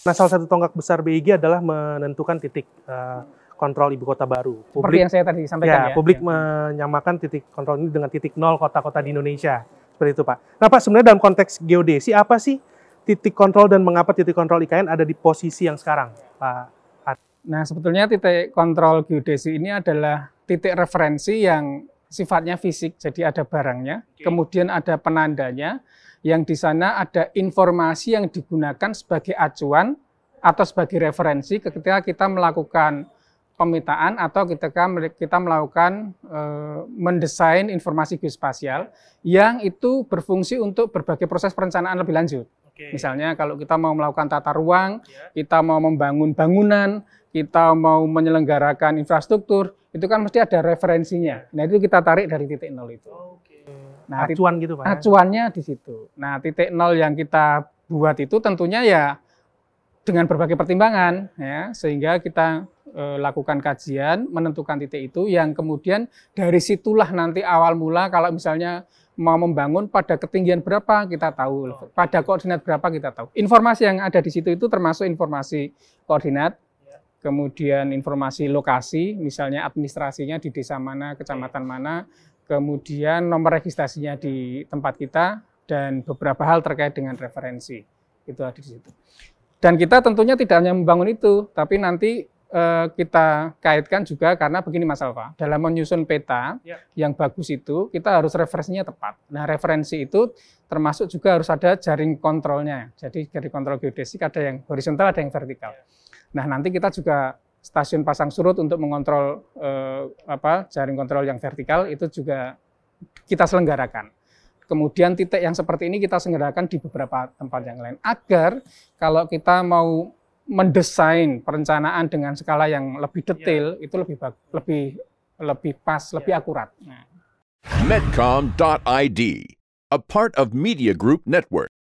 Nah, salah satu tonggak besar BIG adalah menentukan titik uh, kontrol ibu kota baru. Publik, Seperti yang saya tadi sampaikan ya. ya publik ya. menyamakan titik kontrol ini dengan titik nol kota-kota di Indonesia. Seperti itu Pak. Nah Pak, sebenarnya dalam konteks geodesi, apa sih titik kontrol dan mengapa titik kontrol IKN ada di posisi yang sekarang Pak? Nah sebetulnya titik kontrol geodesi ini adalah titik referensi yang sifatnya fisik, jadi ada barangnya, okay. kemudian ada penandanya, yang di sana ada informasi yang digunakan sebagai acuan atau sebagai referensi ketika kita melakukan pemetaan atau ketika kita melakukan e, mendesain informasi geospasial yang itu berfungsi untuk berbagai proses perencanaan lebih lanjut. Okay. Misalnya kalau kita mau melakukan tata ruang, yeah. kita mau membangun bangunan, kita mau menyelenggarakan infrastruktur, itu kan mesti ada referensinya. Nah itu kita tarik dari titik nol itu. Oke. Nah, acuan gitu pak. Ya? Acuannya di situ. Nah titik nol yang kita buat itu tentunya ya dengan berbagai pertimbangan ya sehingga kita e, lakukan kajian menentukan titik itu yang kemudian dari situlah nanti awal mula kalau misalnya mau membangun pada ketinggian berapa kita tahu, pada koordinat berapa kita tahu. Informasi yang ada di situ itu termasuk informasi koordinat kemudian informasi lokasi, misalnya administrasinya di desa mana, kecamatan mana, kemudian nomor registrasinya di tempat kita, dan beberapa hal terkait dengan referensi. Itu ada di situ. Dan kita tentunya tidak hanya membangun itu, tapi nanti eh, kita kaitkan juga karena begini Mas Alfa, dalam menyusun peta ya. yang bagus itu kita harus referensinya tepat. Nah referensi itu termasuk juga harus ada jaring kontrolnya. Jadi jaring kontrol geodesik ada yang horizontal, ada yang vertikal. Ya. Nah, nanti kita juga stasiun pasang surut untuk mengontrol eh, apa jaring kontrol yang vertikal itu juga kita selenggarakan. Kemudian titik yang seperti ini kita selenggarakan di beberapa tempat yang lain agar kalau kita mau mendesain perencanaan dengan skala yang lebih detail ya. itu lebih lebih lebih pas, ya. lebih akurat. Nah. Medcom.id, a part of Media Group Network.